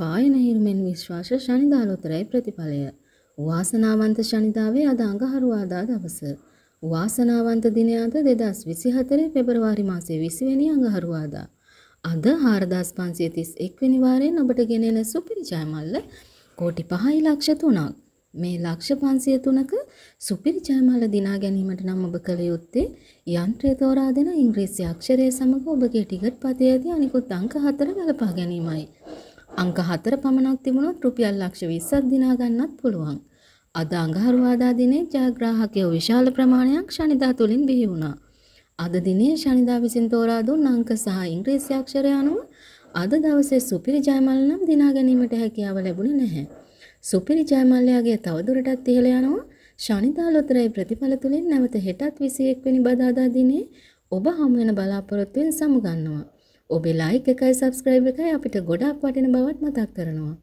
පායන හිරුමෙන් විශ්වාස ශනිදාලෝතරයි ප්‍රතිඵලය. වාසනාවන්ත ශනිදාවේ අද අඟහරුවාදා දවස. වාසනාවන්ත දිනය අද 2024 පෙබරවාරි මාසයේ 20 වෙනි අඟහරුවාදා. අද 4531 වෙනි වාරයෙන් ඔබට ගෙනෙන සුපිරි ජයමල්ල කෝටි 5යි ලක්ෂ 3ක්. මේ ලක්ෂ 503ක සුපිරි ජයමාල දිනා ගැනීමට නම් ඔබ කළ යුත්තේ යන්ත්‍රය තෝරා දෙන ඉංග්‍රීසි අක්ෂරය සමග ඔබගේ ටිකට් පතයේදී අනිකුත් අංක හතර ගලපා ගැනීමයි. අංක 4 පමණක් තිබුණොත් රුපියල් ලක්ෂ 20ක් දිනා ගන්නත් පුළුවන්. අද අඟහරුවාදා දිනේ ජයග්‍රාහකයෝ විශාල ප්‍රමාණයක් ශනිදා තුලින් බිහි වුණා. අද දිනේ ශනිදා විසින් තෝරා දුන් අංක සහ ඉංග්‍රීසි අක්ෂර අනුව අද දවසේ සුපිරි ජයමල් නම් දිනා ගැනීමට හැකියාව ලැබුණේ නැහැ. සුපිරි ජයමල්යාගේ තවදුරටත් ඉහළ යනවා ශනිදා ලොතරැයි ප්‍රතිඵල තුලින් නැවත හෙටත් 21 වෙනි බදාදා දිනේ ඔබ හමු වෙන බලාපොරොත්තුෙන් සමුගන්නවා. ඔබේ ලයික් එකයි සබස්ක්‍රයිබ් එකයි අපිට ගොඩක් වටින බවත් මතක් කරනවා.